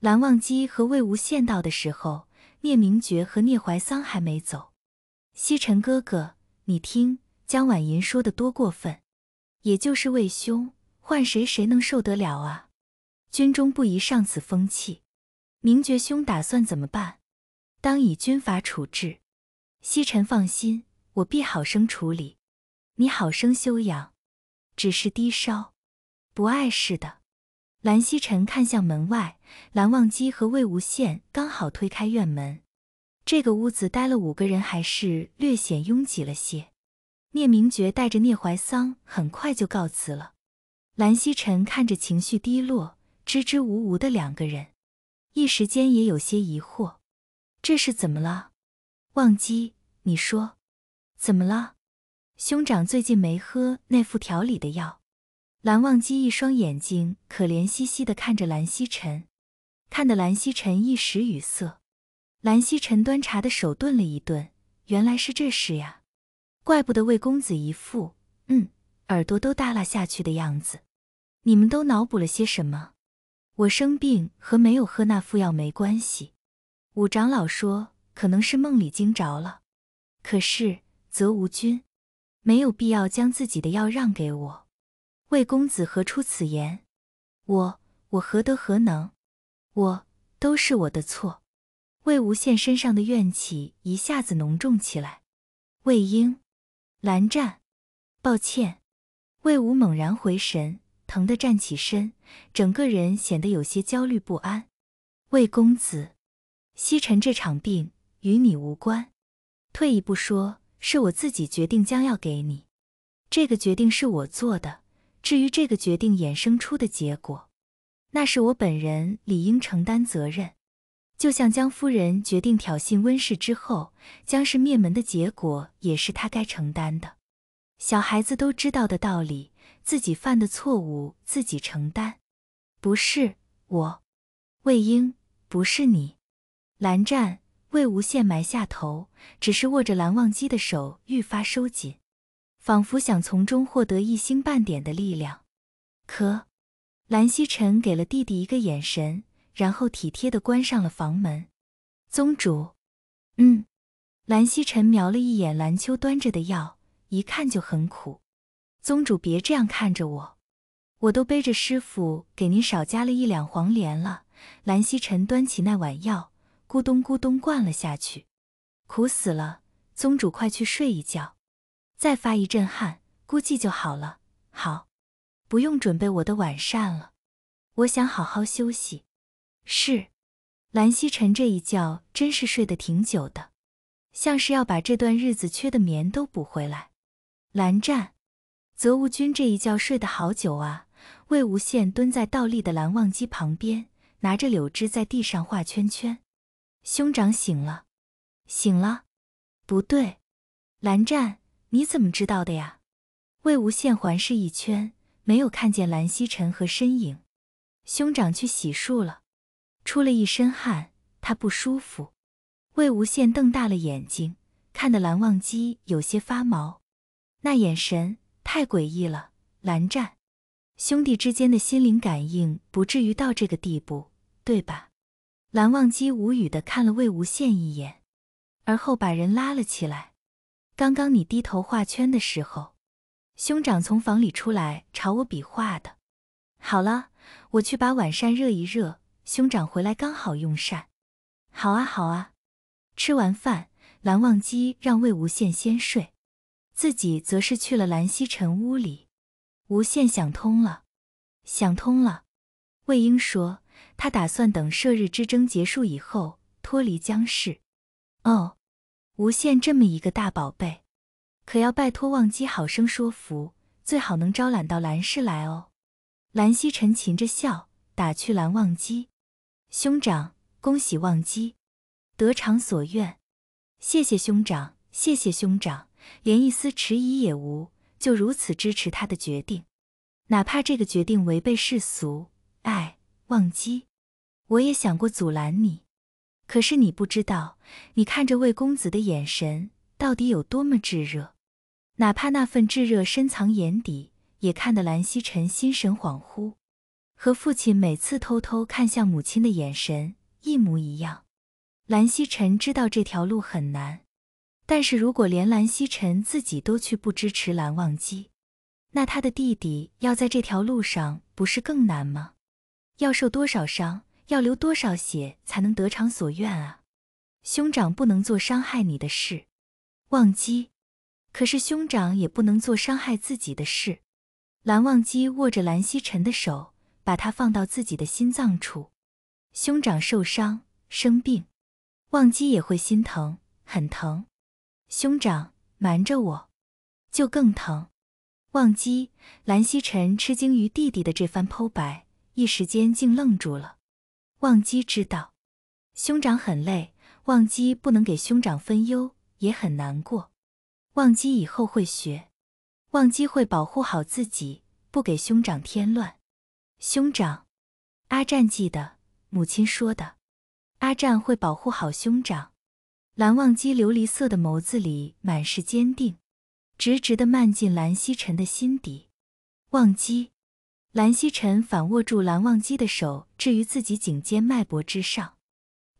蓝忘机和魏无羡到的时候，聂明觉和聂怀桑还没走。西沉哥哥，你听江婉银说的多过分，也就是魏兄，换谁谁能受得了啊？军中不宜上此风气。明觉兄打算怎么办？当以军法处置。西沉放心，我必好生处理。你好生休养，只是低烧，不碍事的。蓝曦臣看向门外，蓝忘机和魏无羡刚好推开院门。这个屋子待了五个人，还是略显拥挤了些。聂明觉带着聂怀桑很快就告辞了。蓝曦臣看着情绪低落、支支吾吾的两个人，一时间也有些疑惑：这是怎么了？忘机，你说怎么了？兄长最近没喝那副调理的药。蓝忘机一双眼睛可怜兮兮地看着蓝曦臣，看得蓝曦臣一时语塞。蓝曦臣端茶的手顿了一顿，原来是这事呀，怪不得魏公子一副嗯耳朵都耷拉下去的样子。你们都脑补了些什么？我生病和没有喝那副药没关系。五长老说可能是梦里惊着了，可是则无君没有必要将自己的药让给我。魏公子何出此言？我我何德何能？我都是我的错。魏无羡身上的怨气一下子浓重起来。魏婴，蓝湛，抱歉。魏无猛然回神，疼得站起身，整个人显得有些焦虑不安。魏公子，西沉这场病与你无关。退一步说，是我自己决定将要给你，这个决定是我做的。至于这个决定衍生出的结果，那是我本人理应承担责任。就像江夫人决定挑衅温氏之后，江氏灭门的结果，也是她该承担的。小孩子都知道的道理，自己犯的错误自己承担。不是我，魏婴，不是你，蓝湛。魏无羡埋下头，只是握着蓝忘机的手愈发收紧。仿佛想从中获得一星半点的力量，可蓝曦臣给了弟弟一个眼神，然后体贴地关上了房门。宗主，嗯，蓝曦臣瞄了一眼蓝秋端着的药，一看就很苦。宗主别这样看着我，我都背着师傅给您少加了一两黄连了。蓝曦臣端起那碗药，咕咚咕咚灌了下去，苦死了。宗主快去睡一觉。再发一阵汗，估计就好了。好，不用准备我的晚膳了，我想好好休息。是，蓝曦臣这一觉真是睡得挺久的，像是要把这段日子缺的眠都补回来。蓝湛，泽无君这一觉睡得好久啊！魏无羡蹲在倒立的蓝忘机旁边，拿着柳枝在地上画圈圈。兄长醒了，醒了，不对，蓝湛。你怎么知道的呀？魏无羡环视一圈，没有看见蓝曦臣和身影，兄长去洗漱了，出了一身汗，他不舒服。魏无羡瞪大了眼睛，看得蓝忘机有些发毛，那眼神太诡异了。蓝湛，兄弟之间的心灵感应不至于到这个地步，对吧？蓝忘机无语的看了魏无羡一眼，而后把人拉了起来。刚刚你低头画圈的时候，兄长从房里出来朝我比划的。好了，我去把晚膳热一热。兄长回来刚好用膳。好啊，好啊。吃完饭，蓝忘机让魏无羡先睡，自己则是去了蓝曦臣屋里。无羡想通了，想通了。魏婴说他打算等射日之争结束以后脱离江氏。哦。无限这么一个大宝贝，可要拜托忘机好生说服，最好能招揽到蓝氏来哦。蓝曦臣噙着笑打趣蓝忘机：“兄长，恭喜忘机，得偿所愿。谢谢兄长，谢谢兄长，连一丝迟疑也无，就如此支持他的决定，哪怕这个决定违背世俗。哎，忘机，我也想过阻拦你。”可是你不知道，你看着魏公子的眼神到底有多么炙热，哪怕那份炙热深藏眼底，也看得蓝曦臣心神恍惚，和父亲每次偷偷看向母亲的眼神一模一样。蓝曦臣知道这条路很难，但是如果连蓝曦臣自己都去不支持蓝忘机，那他的弟弟要在这条路上不是更难吗？要受多少伤？要流多少血才能得偿所愿啊，兄长不能做伤害你的事，忘机。可是兄长也不能做伤害自己的事。蓝忘机握着蓝曦臣的手，把他放到自己的心脏处。兄长受伤生病，忘机也会心疼，很疼。兄长瞒着我，就更疼。忘机，蓝曦臣吃惊于弟弟的这番剖白，一时间竟愣住了。忘机知道，兄长很累，忘机不能给兄长分忧，也很难过。忘机以后会学，忘机会保护好自己，不给兄长添乱。兄长，阿占记得母亲说的，阿占会保护好兄长。蓝忘机琉璃色的眸子里满是坚定，直直的漫进蓝曦臣的心底。忘机。蓝曦臣反握住蓝忘机的手，置于自己颈间脉搏之上，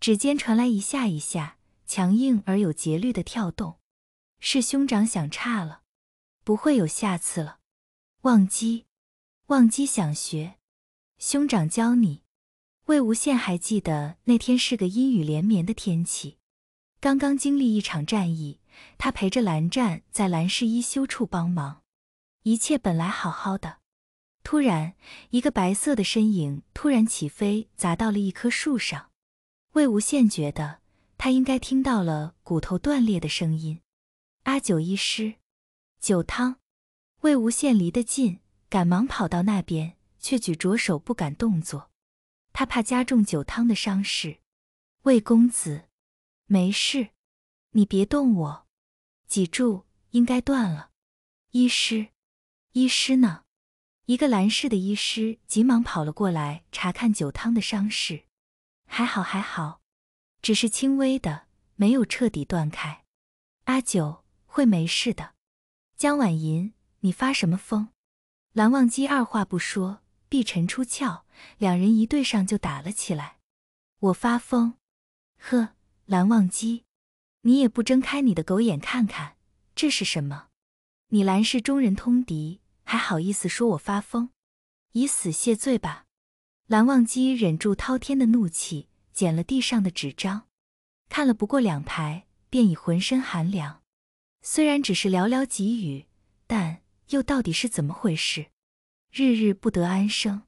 指尖传来一下一下强硬而有节律的跳动。是兄长想差了，不会有下次了。忘机，忘机想学，兄长教你。魏无羡还记得那天是个阴雨连绵的天气，刚刚经历一场战役，他陪着蓝湛在蓝氏一修处帮忙，一切本来好好的。突然，一个白色的身影突然起飞，砸到了一棵树上。魏无羡觉得他应该听到了骨头断裂的声音。阿九医师，酒汤。魏无羡离得近，赶忙跑到那边，却举着手不敢动作，他怕加重酒汤的伤势。魏公子，没事，你别动我，脊柱应该断了。医师，医师呢？一个蓝氏的医师急忙跑了过来查看酒汤的伤势，还好还好，只是轻微的，没有彻底断开。阿九会没事的。江婉银，你发什么疯？蓝忘机二话不说，碧晨出鞘，两人一对上就打了起来。我发疯？呵，蓝忘机，你也不睁开你的狗眼看看，这是什么？你兰氏中人通敌。还好意思说我发疯，以死谢罪吧！蓝忘机忍住滔天的怒气，捡了地上的纸张，看了不过两排，便已浑身寒凉。虽然只是寥寥几语，但又到底是怎么回事？日日不得安生。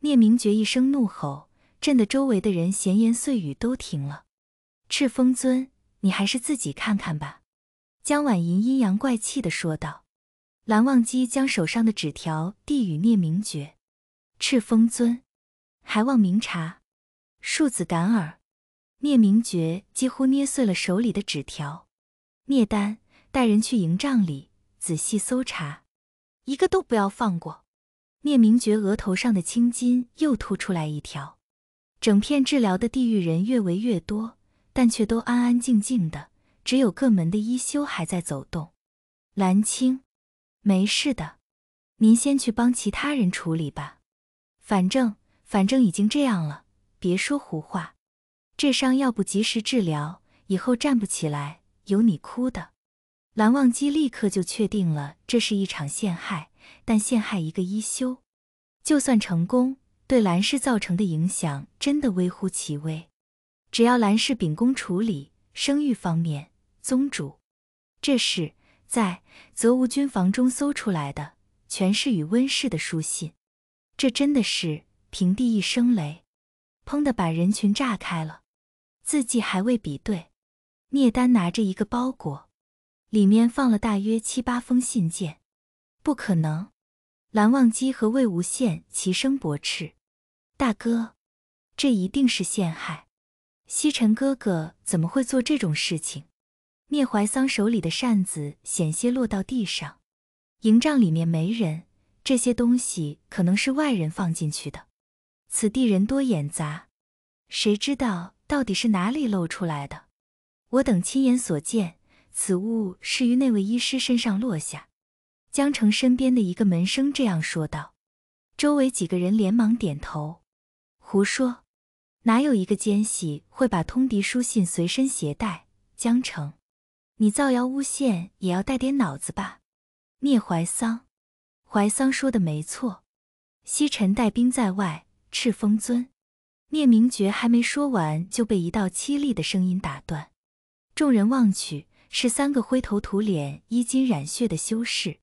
聂明觉一声怒吼，震得周围的人闲言碎语都停了。赤峰尊，你还是自己看看吧。”江婉莹阴阳怪气地说道。蓝忘机将手上的纸条递与聂明觉，赤峰尊，还望明察，庶子敢耳。聂明觉几乎捏碎了手里的纸条。聂丹带人去营帐里仔细搜查，一个都不要放过。聂明觉额头上的青筋又凸出来一条。整片治疗的地狱人越围越多，但却都安安静静的，只有各门的一休还在走动。蓝青。没事的，您先去帮其他人处理吧。反正，反正已经这样了，别说胡话。这伤要不及时治疗，以后站不起来，有你哭的。蓝忘机立刻就确定了，这是一场陷害。但陷害一个一休，就算成功，对蓝氏造成的影响真的微乎其微。只要蓝氏秉公处理，声誉方面，宗主，这事。在泽吾军房中搜出来的全是与温氏的书信，这真的是平地一声雷，砰的把人群炸开了。字迹还未比对，聂丹拿着一个包裹，里面放了大约七八封信件。不可能！蓝忘机和魏无羡齐声驳斥：“大哥，这一定是陷害。西城哥哥怎么会做这种事情？”聂怀桑手里的扇子险些落到地上，营帐里面没人，这些东西可能是外人放进去的。此地人多眼杂，谁知道到底是哪里露出来的？我等亲眼所见，此物是于那位医师身上落下。江澄身边的一个门生这样说道，周围几个人连忙点头。胡说，哪有一个奸细会把通敌书信随身携带？江澄。你造谣诬陷也要带点脑子吧，聂怀桑！怀桑说的没错，西沉带兵在外。赤峰尊，聂明觉还没说完，就被一道凄厉的声音打断。众人望去，是三个灰头土脸、衣襟染血的修士。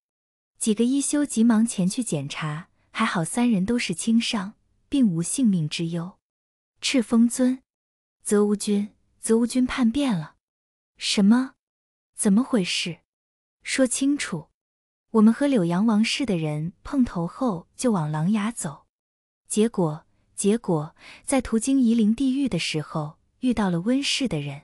几个医修急忙前去检查，还好三人都是轻伤，并无性命之忧。赤峰尊，泽无君，泽无君叛变了！什么？怎么回事？说清楚。我们和柳阳王氏的人碰头后，就往狼牙走。结果，结果在途经夷陵地域的时候，遇到了温氏的人。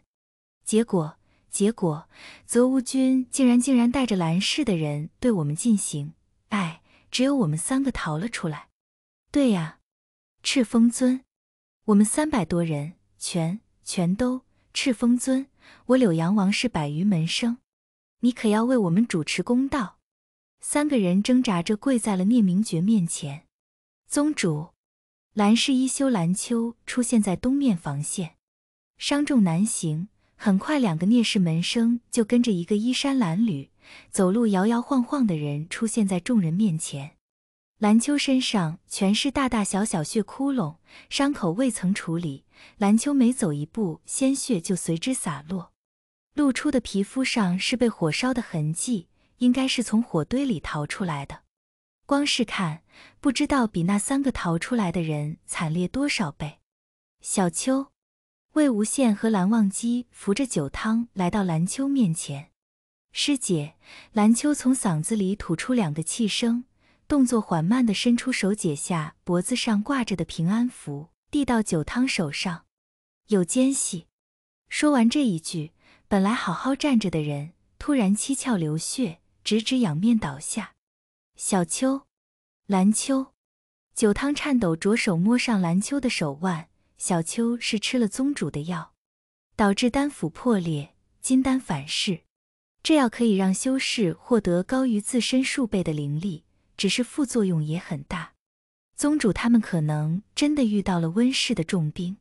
结果，结果泽芜君竟然竟然带着兰氏的人对我们进行，哎，只有我们三个逃了出来。对呀，赤峰尊，我们三百多人，全全都赤峰尊。我柳阳王是百余门生，你可要为我们主持公道！三个人挣扎着跪在了聂明珏面前。宗主，蓝氏一修蓝秋出现在东面防线，伤重难行。很快，两个聂氏门生就跟着一个衣衫褴褛、走路摇摇晃晃的人出现在众人面前。蓝秋身上全是大大小小血窟窿，伤口未曾处理。蓝秋每走一步，鲜血就随之洒落，露出的皮肤上是被火烧的痕迹，应该是从火堆里逃出来的。光是看，不知道比那三个逃出来的人惨烈多少倍。小秋，魏无羡和蓝忘机扶着酒汤来到蓝秋面前。师姐，蓝秋从嗓子里吐出两个气声。动作缓慢地伸出手，解下脖子上挂着的平安符，递到酒汤手上。有奸细。说完这一句，本来好好站着的人，突然七窍流血，直直仰面倒下。小秋，蓝秋，酒汤颤抖着手摸上蓝秋的手腕。小秋是吃了宗主的药，导致丹府破裂，金丹反噬。这药可以让修士获得高于自身数倍的灵力。只是副作用也很大，宗主他们可能真的遇到了温氏的重兵，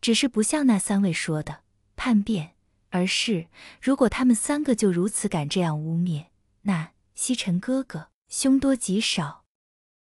只是不像那三位说的叛变，而是如果他们三个就如此敢这样污蔑，那西沉哥哥凶多吉少。